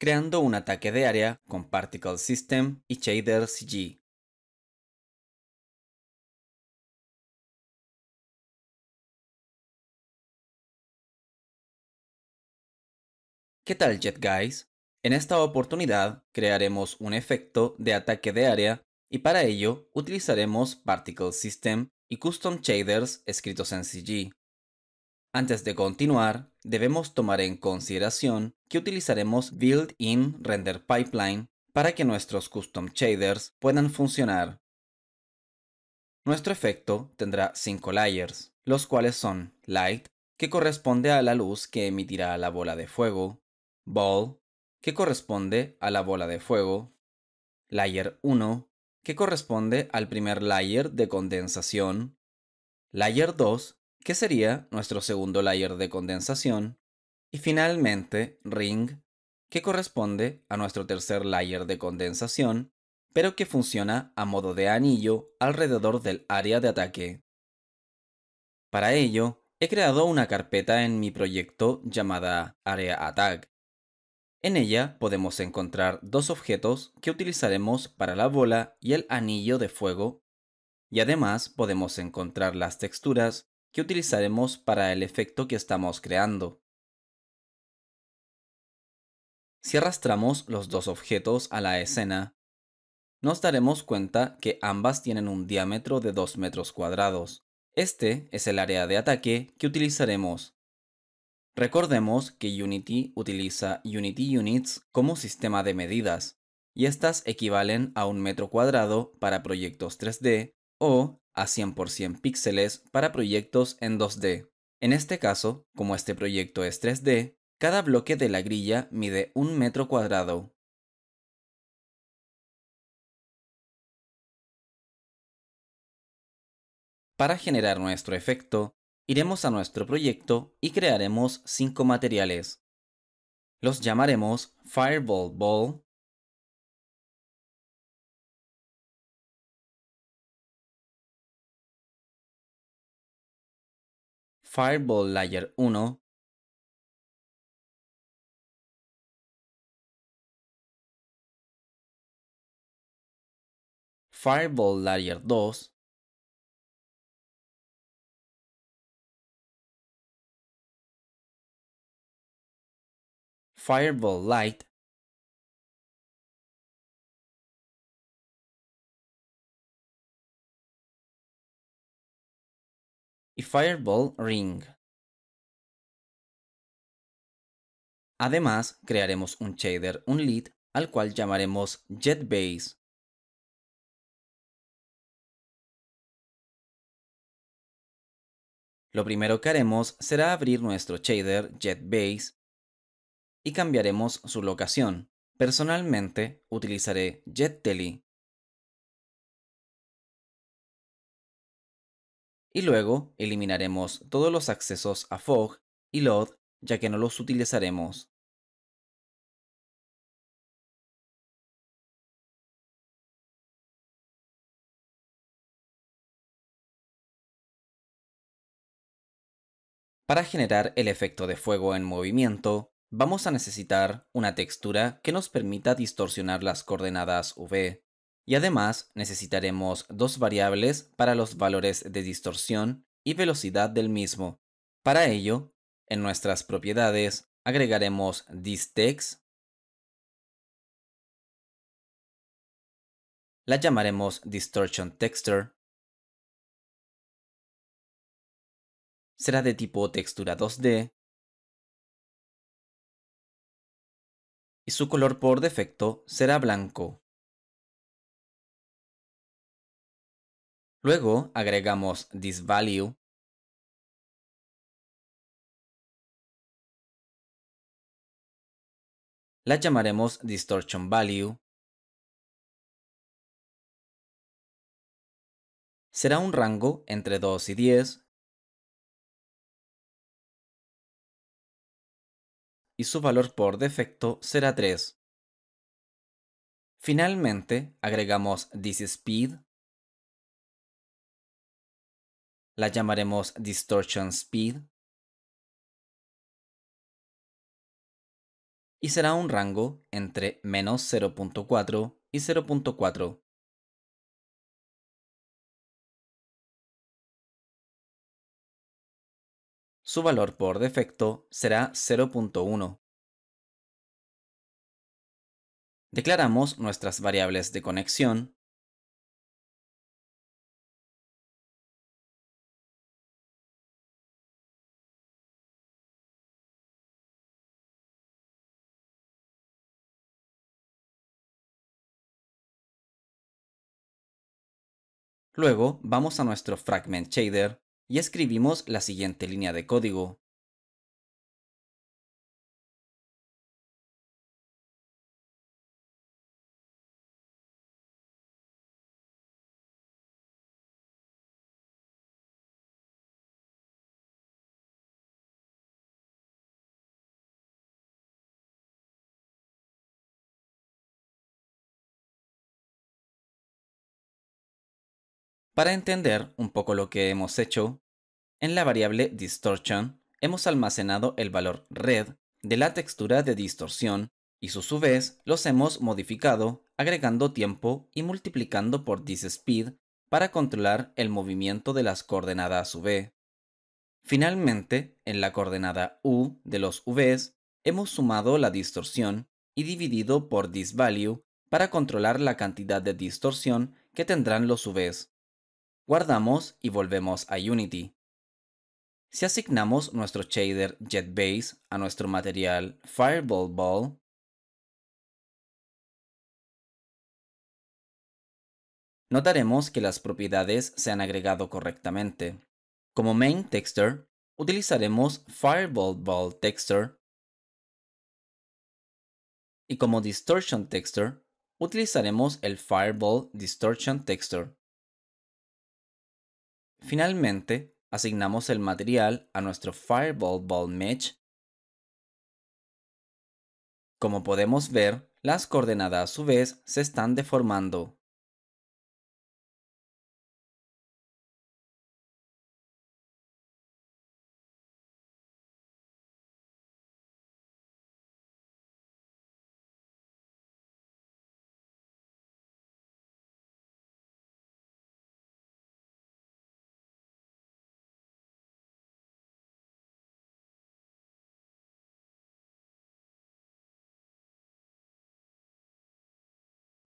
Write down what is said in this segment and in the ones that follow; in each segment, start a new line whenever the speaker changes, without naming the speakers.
creando un ataque de área
con Particle System y Shader CG. ¿Qué tal Jet Guys? En esta oportunidad
crearemos un efecto de ataque de área y para ello utilizaremos Particle System y Custom Shaders escritos en CG. Antes de continuar, debemos tomar en consideración que utilizaremos Build in Render Pipeline para que nuestros custom shaders puedan funcionar. Nuestro efecto tendrá 5 layers, los cuales son Light, que corresponde a la luz que emitirá la bola de fuego, Ball, que corresponde a la bola de fuego, Layer 1, que corresponde al primer layer de condensación, Layer 2, que sería nuestro segundo layer de condensación, y finalmente ring, que corresponde a nuestro tercer layer de condensación, pero que funciona a modo de anillo alrededor del área de ataque. Para ello, he creado una carpeta en mi proyecto llamada Area Attack. En ella podemos encontrar dos objetos que utilizaremos para la bola y el anillo de fuego, y además podemos encontrar las texturas que utilizaremos para el efecto que estamos creando. Si arrastramos los dos objetos a la escena, nos daremos cuenta que ambas tienen un diámetro de 2 metros cuadrados. Este es el área de ataque que utilizaremos. Recordemos que Unity utiliza Unity Units como sistema de medidas, y estas equivalen a un metro cuadrado para proyectos 3D o a 100% píxeles para proyectos en 2D. En este caso, como este proyecto
es 3D, cada bloque de la grilla mide un metro cuadrado. Para generar nuestro efecto, iremos a nuestro proyecto y crearemos 5 materiales. Los llamaremos Fireball Ball, Fireball Layer 1, Fireball Layer 2, Fireball Light, y Fireball Ring. Además, crearemos un shader un lead, al cual llamaremos JetBase. Lo primero que haremos será abrir nuestro shader JetBase y cambiaremos su locación. Personalmente utilizaré Jettelly. Y luego eliminaremos todos los accesos a Fog y Load ya que no los utilizaremos. Para generar el efecto de
fuego en movimiento, vamos a necesitar una textura que nos permita distorsionar las coordenadas V, y además necesitaremos dos variables para los valores de distorsión y velocidad del mismo. Para ello, en nuestras
propiedades agregaremos distex, la llamaremos distortion texture, será de tipo textura 2D y su color por defecto será blanco. Luego agregamos this value la llamaremos distortion value. Será un rango entre 2 y 10 y su valor por defecto será 3. Finalmente, agregamos this speed la llamaremos distortion speed. Y será un rango entre menos 0.4 y 0.4. Su valor por defecto será 0.1. Declaramos nuestras variables de conexión Luego vamos a nuestro fragment shader y escribimos la siguiente línea de código. Para entender un poco lo que hemos hecho, en la variable distortion hemos almacenado el
valor red de la textura de distorsión y su su vez los hemos modificado agregando tiempo y multiplicando por speed para controlar el movimiento de las coordenadas V. Finalmente, en la coordenada U de los Vs, hemos sumado la distorsión y dividido por disValue para controlar la cantidad de distorsión que tendrán los Vs guardamos y volvemos a Unity. Si asignamos nuestro shader JetBase
a nuestro material Fireball Ball, notaremos que las propiedades se han agregado
correctamente. Como main texture, utilizaremos Fireball Ball
Texture y como distortion texture, utilizaremos el Fireball Distortion Texture.
Finalmente, asignamos el material a nuestro Fireball Ball Mesh.
Como podemos ver, las coordenadas a su vez se están deformando.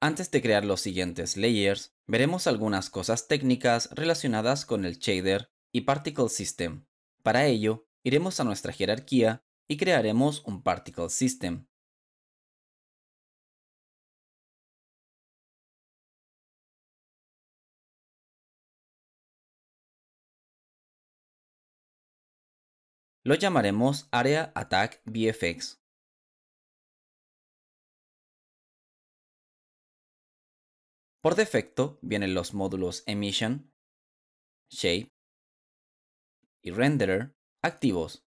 Antes de crear los siguientes layers, veremos algunas cosas técnicas relacionadas
con el shader y particle system. Para ello, iremos a nuestra jerarquía
y crearemos un particle system. Lo llamaremos Area Attack VFX. Por defecto vienen los módulos Emission, Shape y Renderer activos.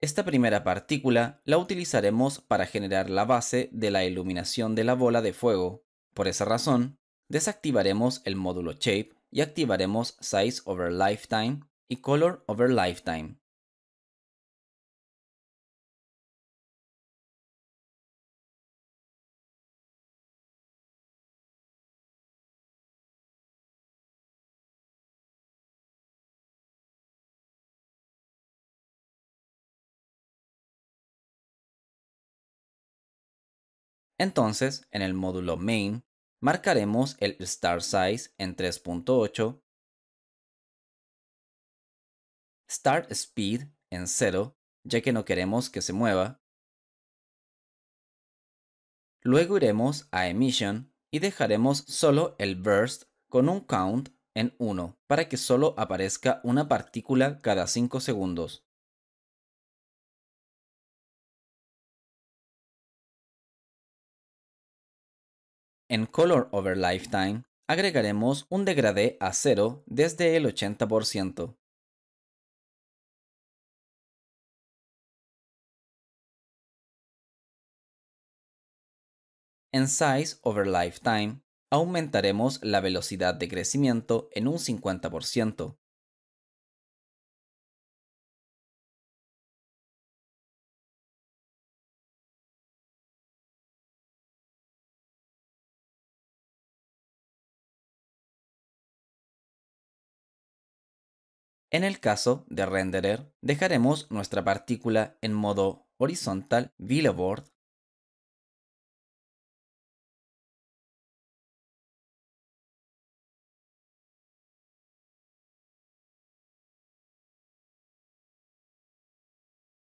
Esta primera
partícula la utilizaremos para generar la base de la iluminación de la bola de fuego. Por esa razón, desactivaremos el módulo Shape y activaremos Size
over Lifetime y Color over Lifetime. Entonces, en el módulo main, marcaremos el start size en 3.8, start speed en 0, ya que no queremos que se mueva. Luego iremos a emission
y dejaremos solo el burst con un count en 1 para que solo
aparezca una partícula cada 5 segundos. En Color Over Lifetime agregaremos un degradé a 0 desde el 80%. En Size Over Lifetime aumentaremos la velocidad de crecimiento en un 50%. En el caso de Renderer, dejaremos nuestra partícula en modo horizontal Billboard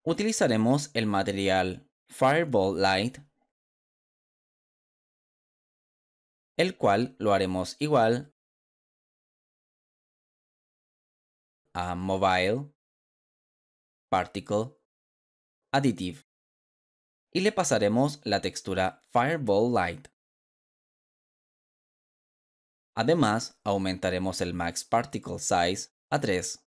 utilizaremos el material Fireball Light, el cual lo haremos igual a mobile, particle, additive y le pasaremos la textura Fireball Light. Además, aumentaremos el max particle size a 3.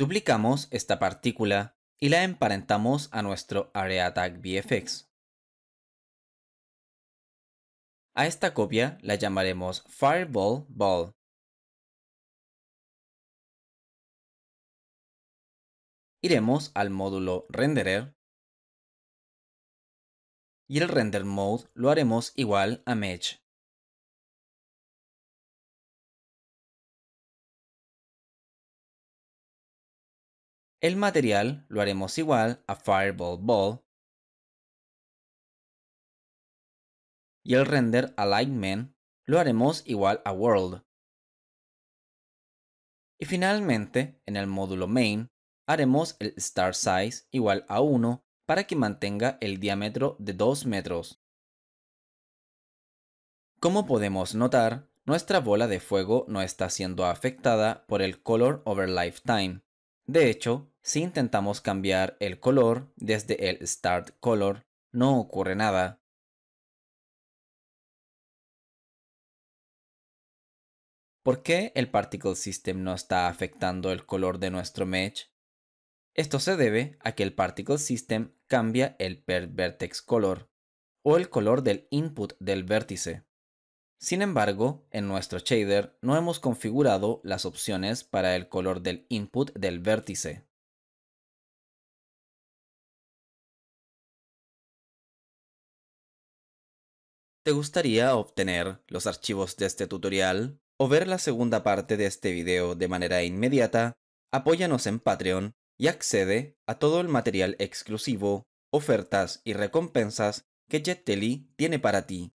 Duplicamos esta partícula y la emparentamos a nuestro AreaTag VFX. A esta copia la llamaremos Fireball Ball. Iremos al módulo Renderer y el Render Mode lo haremos igual a Mesh. El material lo haremos igual a Fireball Ball y el render alignment lo haremos igual a world.
Y finalmente, en el módulo main, haremos el star size igual a 1 para que mantenga el diámetro de 2 metros. Como podemos notar, nuestra bola de fuego no está siendo afectada por el color over lifetime. De hecho, si intentamos cambiar el
color desde el Start Color, no ocurre nada. ¿Por qué el Particle
System no está afectando el color de nuestro mesh? Esto se debe a que el Particle System cambia el per vertex color o el color del input del vértice. Sin embargo, en nuestro shader no hemos configurado las
opciones para el color del input del vértice. te gustaría obtener los archivos de este tutorial o ver la segunda parte de este video
de manera inmediata, apóyanos en Patreon y accede a todo el material
exclusivo, ofertas y recompensas que Jeteli tiene para ti.